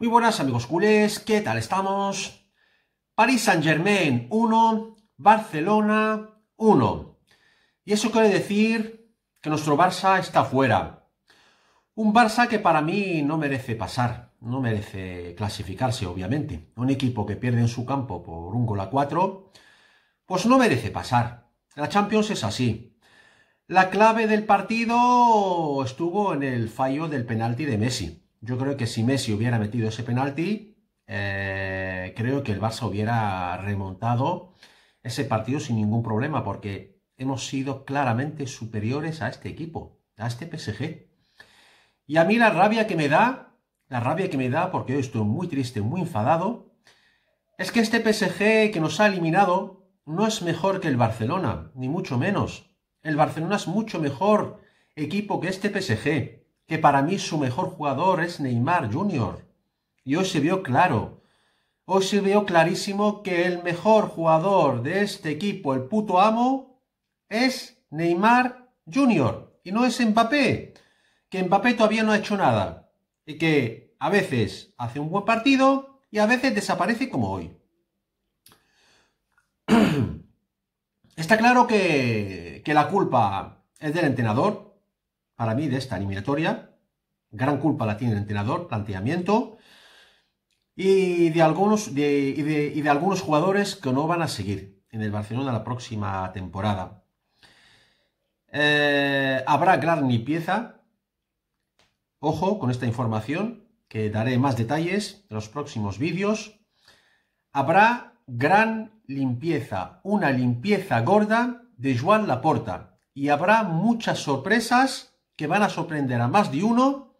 Muy buenas amigos culés, ¿qué tal estamos? París Saint Germain 1, Barcelona 1. Y eso quiere decir que nuestro Barça está fuera. Un Barça que para mí no merece pasar, no merece clasificarse obviamente. Un equipo que pierde en su campo por un gol a 4, pues no merece pasar. La Champions es así. La clave del partido estuvo en el fallo del penalti de Messi yo creo que si Messi hubiera metido ese penalti, eh, creo que el Barça hubiera remontado ese partido sin ningún problema, porque hemos sido claramente superiores a este equipo, a este PSG. Y a mí la rabia que me da, la rabia que me da, porque hoy estoy muy triste, muy enfadado, es que este PSG que nos ha eliminado no es mejor que el Barcelona, ni mucho menos. El Barcelona es mucho mejor equipo que este PSG que para mí su mejor jugador es Neymar Jr. Y hoy se vio claro, hoy se vio clarísimo que el mejor jugador de este equipo, el puto amo, es Neymar Jr. Y no es Mbappé, que Mbappé todavía no ha hecho nada. Y que a veces hace un buen partido y a veces desaparece como hoy. Está claro que, que la culpa es del entrenador, para mí de esta eliminatoria. Gran culpa la tiene el entrenador, planteamiento, y de algunos, algunos jugadores que no van a seguir en el Barcelona la próxima temporada. Eh, habrá gran limpieza. Ojo con esta información, que daré más detalles en los próximos vídeos. Habrá gran limpieza, una limpieza gorda de Joan Laporta. Y habrá muchas sorpresas que van a sorprender a más de uno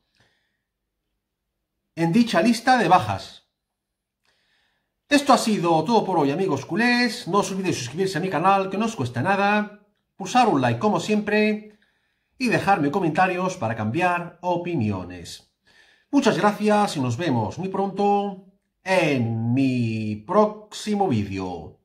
en dicha lista de bajas. Esto ha sido todo por hoy amigos culés, no os olvidéis suscribirse a mi canal que no os cuesta nada, pulsar un like como siempre y dejarme comentarios para cambiar opiniones. Muchas gracias y nos vemos muy pronto en mi próximo vídeo.